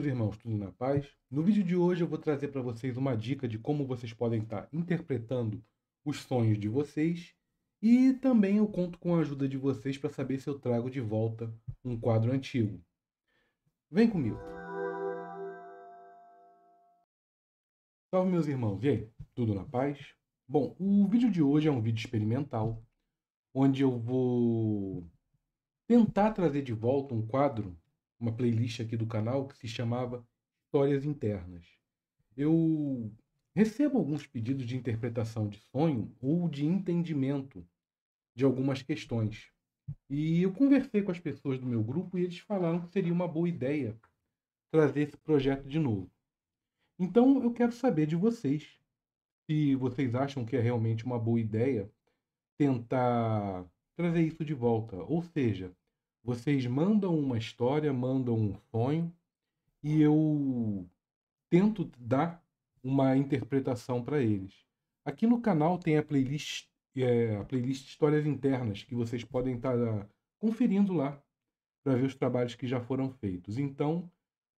meus irmãos, tudo na paz? No vídeo de hoje eu vou trazer para vocês uma dica de como vocês podem estar tá interpretando os sonhos de vocês e também eu conto com a ajuda de vocês para saber se eu trago de volta um quadro antigo. Vem comigo! Salve meus irmãos, e aí? Tudo na paz? Bom, o vídeo de hoje é um vídeo experimental onde eu vou tentar trazer de volta um quadro uma playlist aqui do canal que se chamava Histórias Internas. Eu recebo alguns pedidos de interpretação de sonho ou de entendimento de algumas questões. E eu conversei com as pessoas do meu grupo e eles falaram que seria uma boa ideia trazer esse projeto de novo. Então eu quero saber de vocês se vocês acham que é realmente uma boa ideia tentar trazer isso de volta, ou seja, vocês mandam uma história, mandam um sonho e eu tento dar uma interpretação para eles. Aqui no canal tem a playlist, é, a playlist Histórias Internas, que vocês podem estar tá, tá conferindo lá para ver os trabalhos que já foram feitos. Então,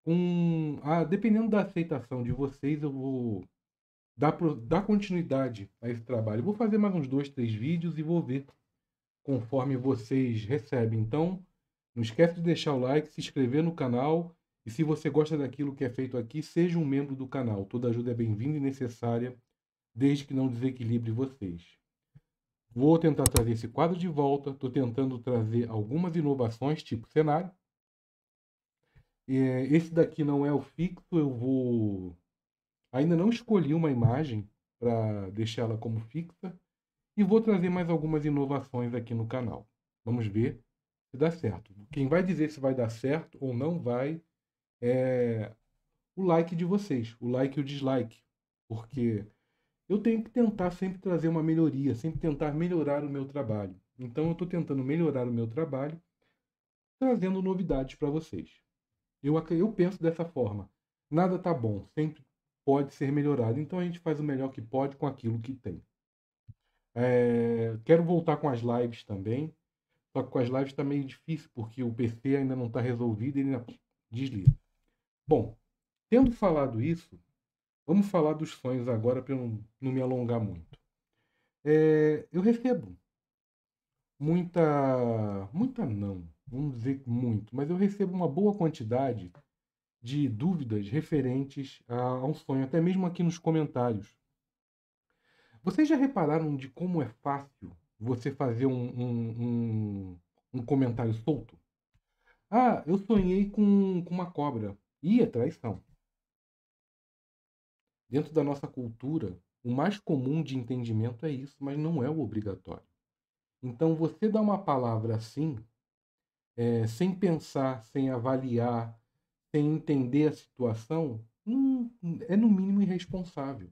com ah, dependendo da aceitação de vocês, eu vou dar, dar continuidade a esse trabalho. Vou fazer mais uns dois, três vídeos e vou ver conforme vocês recebem. Então, não esquece de deixar o like, se inscrever no canal e se você gosta daquilo que é feito aqui, seja um membro do canal. Toda ajuda é bem-vinda e necessária, desde que não desequilibre vocês. Vou tentar trazer esse quadro de volta. Estou tentando trazer algumas inovações, tipo cenário. É, esse daqui não é o fixo, eu vou. Ainda não escolhi uma imagem para deixá-la como fixa. E vou trazer mais algumas inovações aqui no canal. Vamos ver se dá certo. Quem vai dizer se vai dar certo ou não vai é o like de vocês, o like e o dislike. Porque eu tenho que tentar sempre trazer uma melhoria, sempre tentar melhorar o meu trabalho. Então eu estou tentando melhorar o meu trabalho, trazendo novidades para vocês. Eu, eu penso dessa forma. Nada tá bom, sempre pode ser melhorado. Então a gente faz o melhor que pode com aquilo que tem. É, quero voltar com as lives também. Só que com as lives está meio difícil, porque o PC ainda não está resolvido e ele ainda desliza. Bom, tendo falado isso, vamos falar dos sonhos agora para não, não me alongar muito. É, eu recebo muita. Muita não, vamos dizer muito, mas eu recebo uma boa quantidade de dúvidas referentes a, a um sonho, até mesmo aqui nos comentários. Vocês já repararam de como é fácil você fazer um, um, um, um comentário solto. Ah, eu sonhei com, com uma cobra. E é traição. Dentro da nossa cultura, o mais comum de entendimento é isso, mas não é o obrigatório. Então, você dá uma palavra assim, é, sem pensar, sem avaliar, sem entender a situação, hum, é no mínimo irresponsável.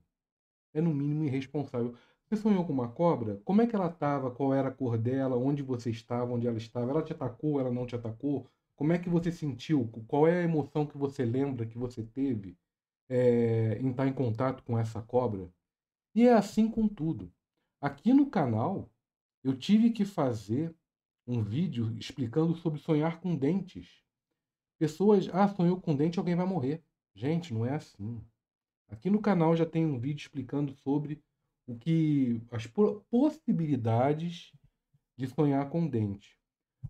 É no mínimo irresponsável. Você sonhou com uma cobra? Como é que ela estava? Qual era a cor dela? Onde você estava? Onde ela estava? Ela te atacou? Ela não te atacou? Como é que você sentiu? Qual é a emoção que você lembra que você teve é, em estar tá em contato com essa cobra? E é assim com tudo. Aqui no canal, eu tive que fazer um vídeo explicando sobre sonhar com dentes. Pessoas, ah, sonhou com dente, alguém vai morrer. Gente, não é assim. Aqui no canal já tem um vídeo explicando sobre o que as possibilidades de sonhar com dente.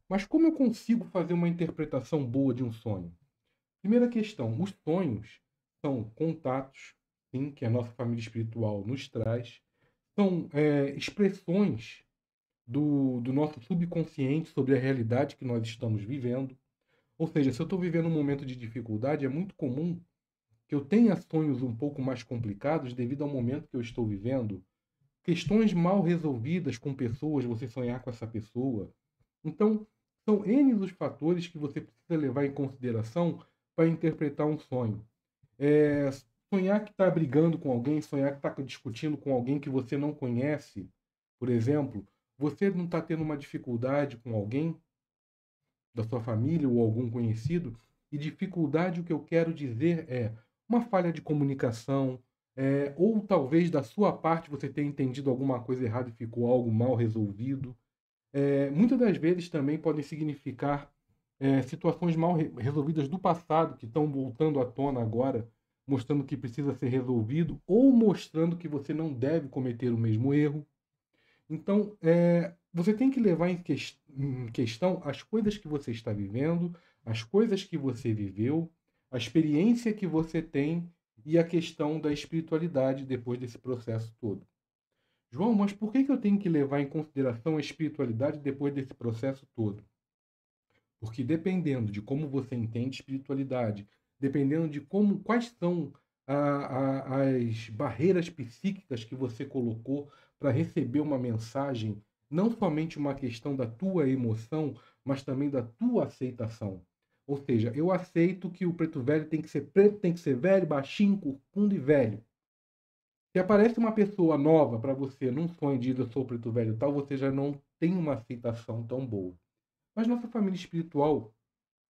Mas como eu consigo fazer uma interpretação boa de um sonho? Primeira questão, os sonhos são contatos, sim, que a nossa família espiritual nos traz, são é, expressões do, do nosso subconsciente sobre a realidade que nós estamos vivendo. Ou seja, se eu estou vivendo um momento de dificuldade, é muito comum que eu tenha sonhos um pouco mais complicados devido ao momento que eu estou vivendo, questões mal resolvidas com pessoas, você sonhar com essa pessoa. Então, são N os fatores que você precisa levar em consideração para interpretar um sonho. É, sonhar que está brigando com alguém, sonhar que está discutindo com alguém que você não conhece, por exemplo, você não está tendo uma dificuldade com alguém da sua família ou algum conhecido, e dificuldade, o que eu quero dizer é uma falha de comunicação, é, ou talvez da sua parte você tenha entendido alguma coisa errada e ficou algo mal resolvido. É, muitas das vezes também podem significar é, situações mal re resolvidas do passado que estão voltando à tona agora, mostrando que precisa ser resolvido ou mostrando que você não deve cometer o mesmo erro. Então, é, você tem que levar em, que em questão as coisas que você está vivendo, as coisas que você viveu, a experiência que você tem e a questão da espiritualidade depois desse processo todo. João, mas por que, que eu tenho que levar em consideração a espiritualidade depois desse processo todo? Porque dependendo de como você entende espiritualidade, dependendo de como quais são a, a, as barreiras psíquicas que você colocou para receber uma mensagem, não somente uma questão da tua emoção, mas também da tua aceitação. Ou seja, eu aceito que o preto velho tem que ser preto, tem que ser velho, baixinho, corcunda e velho. Se aparece uma pessoa nova para você num sonho de eu sou preto velho tal, você já não tem uma aceitação tão boa. Mas nossa família espiritual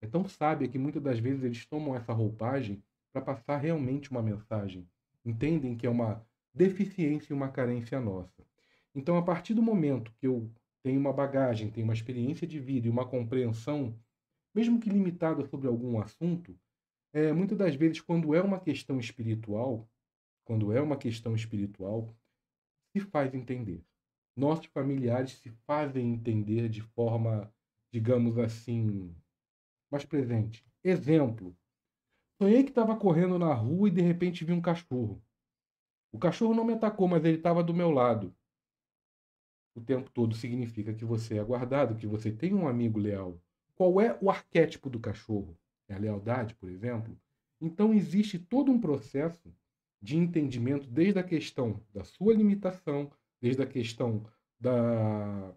é tão sábia que muitas das vezes eles tomam essa roupagem para passar realmente uma mensagem. Entendem que é uma deficiência e uma carência nossa. Então, a partir do momento que eu tenho uma bagagem, tenho uma experiência de vida e uma compreensão mesmo que limitada sobre algum assunto, é, muitas das vezes, quando é uma questão espiritual, quando é uma questão espiritual, se faz entender. Nossos familiares se fazem entender de forma, digamos assim, mais presente. Exemplo: sonhei que estava correndo na rua e de repente vi um cachorro. O cachorro não me atacou, mas ele estava do meu lado. O tempo todo significa que você é guardado, que você tem um amigo leal, qual é o arquétipo do cachorro? É a lealdade, por exemplo? Então existe todo um processo de entendimento desde a questão da sua limitação, desde a questão da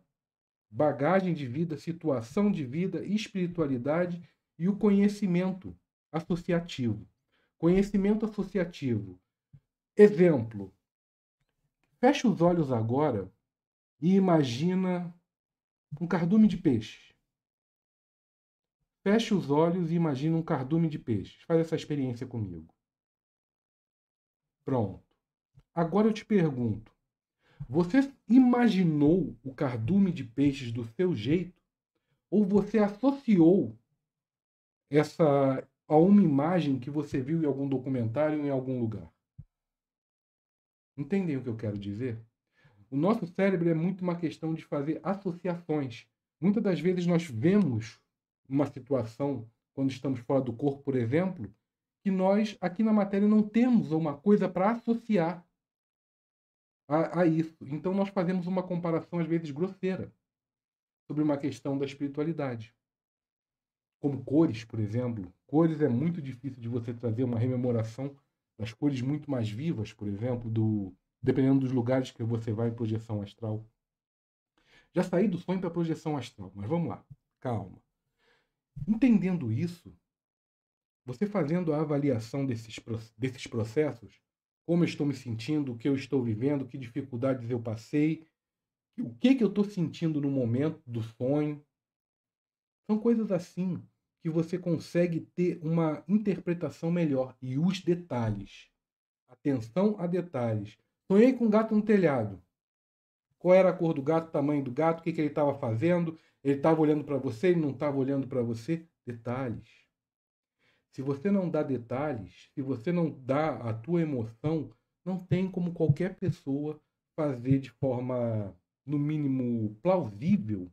bagagem de vida, situação de vida, espiritualidade e o conhecimento associativo. Conhecimento associativo. Exemplo. Fecha os olhos agora e imagina um cardume de peixe. Feche os olhos e imagine um cardume de peixes. Faz essa experiência comigo. Pronto. Agora eu te pergunto: você imaginou o cardume de peixes do seu jeito? Ou você associou essa a uma imagem que você viu em algum documentário ou em algum lugar? Entendem o que eu quero dizer? O nosso cérebro é muito uma questão de fazer associações. Muitas das vezes nós vemos uma situação, quando estamos fora do corpo, por exemplo, que nós aqui na matéria não temos uma coisa para associar a, a, isso. Então nós fazemos uma comparação às vezes grosseira sobre uma questão da espiritualidade. Como cores, por exemplo. Cores é muito difícil de você trazer uma rememoração das cores muito mais vivas, por exemplo, do dependendo dos lugares que você vai em projeção astral. Já saí do sonho para a projeção astral, mas vamos lá. Calma. Entendendo isso, você fazendo a avaliação desses, desses processos, como eu estou me sentindo, o que eu estou vivendo, que dificuldades eu passei, o que, que eu estou sentindo no momento do sonho. São coisas assim que você consegue ter uma interpretação melhor. E os detalhes. Atenção a detalhes. Sonhei com um gato no telhado. Qual era a cor do gato, o tamanho do gato, o que, que ele estava fazendo, ele estava olhando para você, ele não estava olhando para você? Detalhes. Se você não dá detalhes, se você não dá a tua emoção, não tem como qualquer pessoa fazer de forma, no mínimo, plausível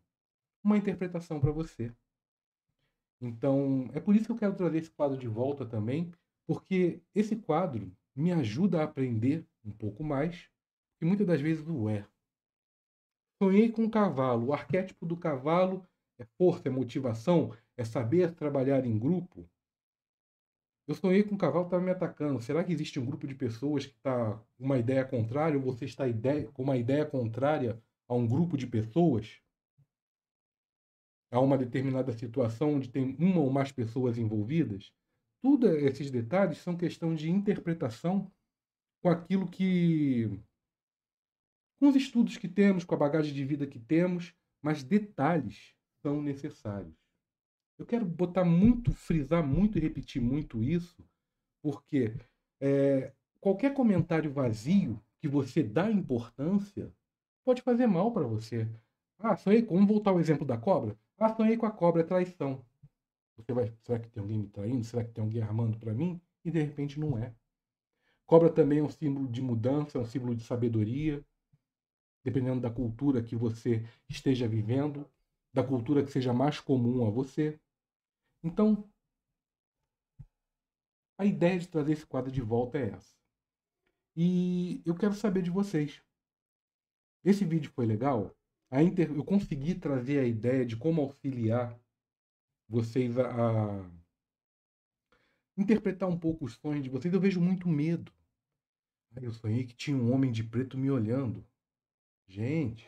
uma interpretação para você. Então, é por isso que eu quero trazer esse quadro de volta também, porque esse quadro me ajuda a aprender um pouco mais, e muitas das vezes o é Sonhei com um cavalo. O arquétipo do cavalo é força, é motivação, é saber trabalhar em grupo. Eu sonhei com um cavalo que estava me atacando. Será que existe um grupo de pessoas que está com uma ideia contrária ou você está ideia, com uma ideia contrária a um grupo de pessoas? A uma determinada situação onde tem uma ou mais pessoas envolvidas? Tudo esses detalhes são questão de interpretação com aquilo que com os estudos que temos, com a bagagem de vida que temos, mas detalhes são necessários. Eu quero botar muito, frisar muito e repetir muito isso, porque é, qualquer comentário vazio que você dá importância pode fazer mal para você. Ah, sonhei com. Vamos voltar ao exemplo da cobra? Ah, sonhei com a cobra, é traição. Você vai, será que tem alguém me traindo? Será que tem alguém armando para mim? E de repente não é. Cobra também é um símbolo de mudança, é um símbolo de sabedoria, dependendo da cultura que você esteja vivendo, da cultura que seja mais comum a você. Então, a ideia de trazer esse quadro de volta é essa. E eu quero saber de vocês. Esse vídeo foi legal? Inter... Eu consegui trazer a ideia de como auxiliar vocês a... a interpretar um pouco os sonhos de vocês. Eu vejo muito medo. Eu sonhei que tinha um homem de preto me olhando. Gente,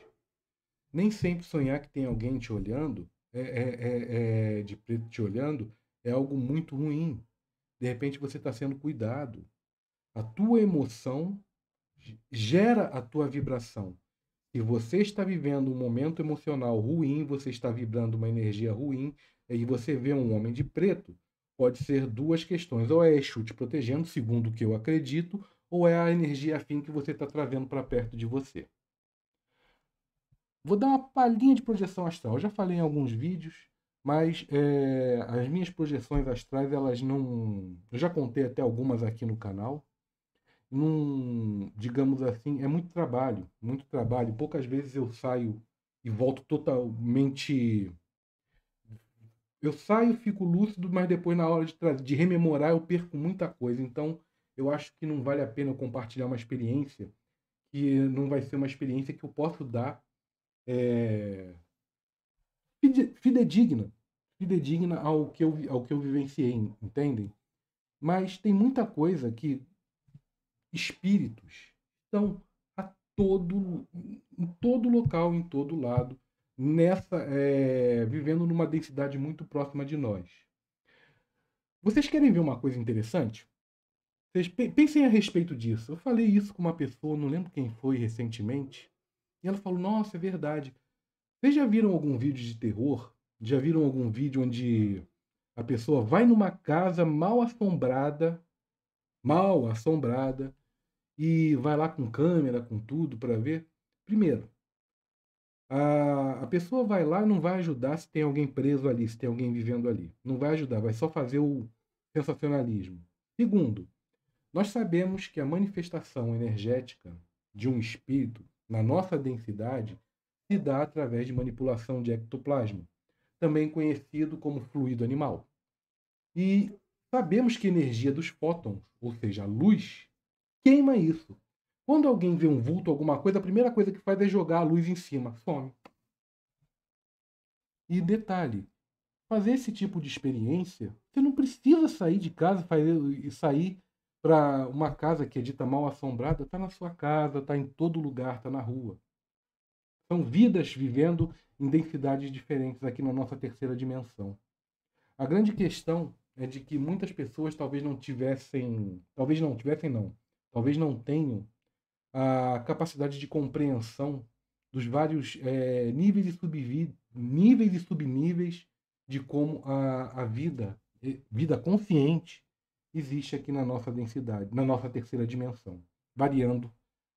nem sempre sonhar que tem alguém te olhando, é, é, é, é, de preto te olhando, é algo muito ruim. De repente você está sendo cuidado. A tua emoção gera a tua vibração. Se você está vivendo um momento emocional ruim, você está vibrando uma energia ruim, e você vê um homem de preto, pode ser duas questões. Ou é Exu te protegendo, segundo o que eu acredito, ou é a energia afim que você está trazendo para perto de você. Vou dar uma palhinha de projeção astral. Eu já falei em alguns vídeos, mas é, as minhas projeções astrais, elas não. Eu já contei até algumas aqui no canal. Num, digamos assim, é muito trabalho, muito trabalho. Poucas vezes eu saio e volto totalmente. Eu saio, fico lúcido, mas depois na hora de, de rememorar eu perco muita coisa. Então eu acho que não vale a pena eu compartilhar uma experiência que não vai ser uma experiência que eu posso dar é, fidedigna, fidedigna ao que, eu, ao que eu vivenciei, entendem? Mas tem muita coisa que espíritos estão a todo, em todo local, em todo lado, nessa é, vivendo numa densidade muito próxima de nós. Vocês querem ver uma coisa interessante? Vocês pensem a respeito disso. Eu falei isso com uma pessoa, não lembro quem foi recentemente, e ela falou: Nossa, é verdade. Vocês já viram algum vídeo de terror? Já viram algum vídeo onde a pessoa vai numa casa mal assombrada, mal assombrada, e vai lá com câmera, com tudo para ver? Primeiro, a, a pessoa vai lá não vai ajudar se tem alguém preso ali, se tem alguém vivendo ali. Não vai ajudar, vai só fazer o sensacionalismo. Segundo, nós sabemos que a manifestação energética de um espírito na nossa densidade se dá através de manipulação de ectoplasma, também conhecido como fluido animal. E sabemos que a energia dos fótons, ou seja, a luz, queima isso. Quando alguém vê um vulto, ou alguma coisa, a primeira coisa que faz é jogar a luz em cima, some. E detalhe, fazer esse tipo de experiência, você não precisa sair de casa fazer, sair para uma casa que é dita mal assombrada, está na sua casa, está em todo lugar, está na rua. São vidas vivendo em densidades diferentes aqui na nossa terceira dimensão. A grande questão é de que muitas pessoas talvez não tivessem, talvez não tivessem não, talvez não tenham a capacidade de compreensão dos vários é, níveis e níveis e subníveis de como a, a vida, eh, vida consciente existe aqui na nossa densidade, na nossa terceira dimensão, variando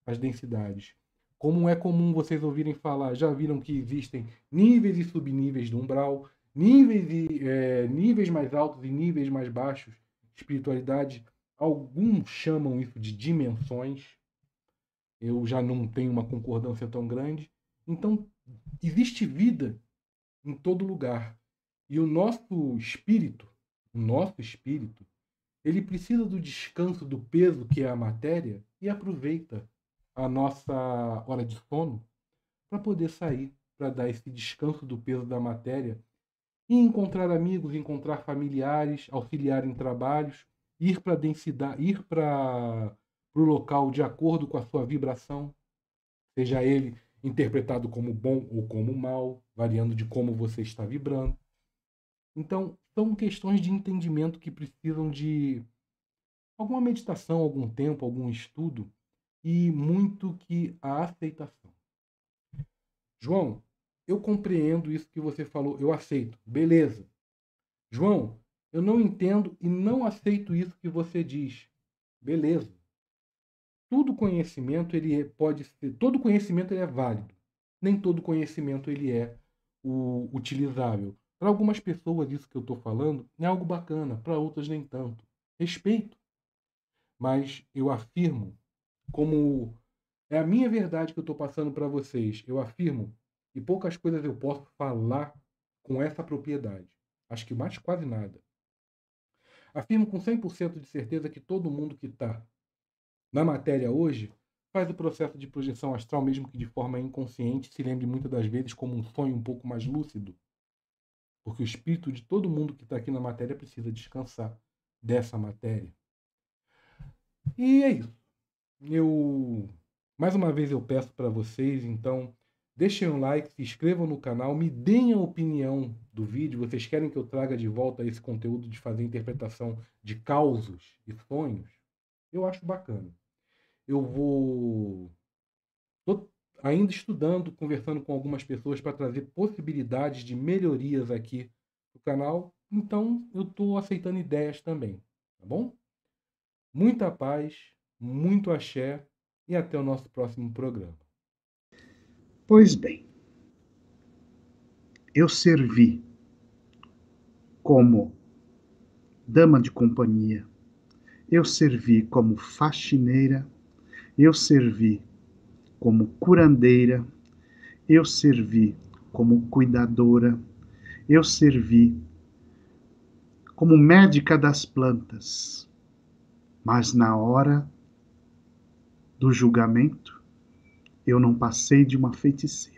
as densidades. Como é comum vocês ouvirem falar, já viram que existem níveis e subníveis do umbral, níveis, e, é, níveis mais altos e níveis mais baixos de espiritualidade. Alguns chamam isso de dimensões. Eu já não tenho uma concordância tão grande. Então, existe vida em todo lugar. E o nosso espírito, o nosso espírito, ele precisa do descanso, do peso que é a matéria e aproveita a nossa hora de sono para poder sair, para dar esse descanso do peso da matéria e encontrar amigos, encontrar familiares, auxiliar em trabalhos, ir para densidade, ir para o local de acordo com a sua vibração, seja ele interpretado como bom ou como mal, variando de como você está vibrando. Então, são questões de entendimento que precisam de alguma meditação, algum tempo, algum estudo e muito que a aceitação. João, eu compreendo isso que você falou, eu aceito, beleza. João, eu não entendo e não aceito isso que você diz, beleza. Todo conhecimento ele é, pode ser, todo conhecimento ele é válido. Nem todo conhecimento ele é o utilizável. Para algumas pessoas, isso que eu estou falando é algo bacana, para outras, nem tanto. Respeito. Mas eu afirmo, como é a minha verdade que eu estou passando para vocês, eu afirmo, e poucas coisas eu posso falar com essa propriedade. Acho que mais quase nada. Afirmo com 100% de certeza que todo mundo que está na matéria hoje faz o processo de projeção astral, mesmo que de forma inconsciente, se lembre muitas das vezes como um sonho um pouco mais lúcido. Porque o espírito de todo mundo que está aqui na matéria precisa descansar dessa matéria. E é isso. Eu mais uma vez eu peço para vocês, então, deixem um like, se inscrevam no canal, me deem a opinião do vídeo. Vocês querem que eu traga de volta esse conteúdo de fazer interpretação de causos e sonhos? Eu acho bacana. Eu vou ainda estudando, conversando com algumas pessoas para trazer possibilidades de melhorias aqui no canal. Então, eu estou aceitando ideias também, tá bom? Muita paz, muito axé e até o nosso próximo programa. Pois bem, eu servi como dama de companhia, eu servi como faxineira, eu servi como curandeira, eu servi como cuidadora, eu servi como médica das plantas, mas na hora do julgamento eu não passei de uma feiticeira.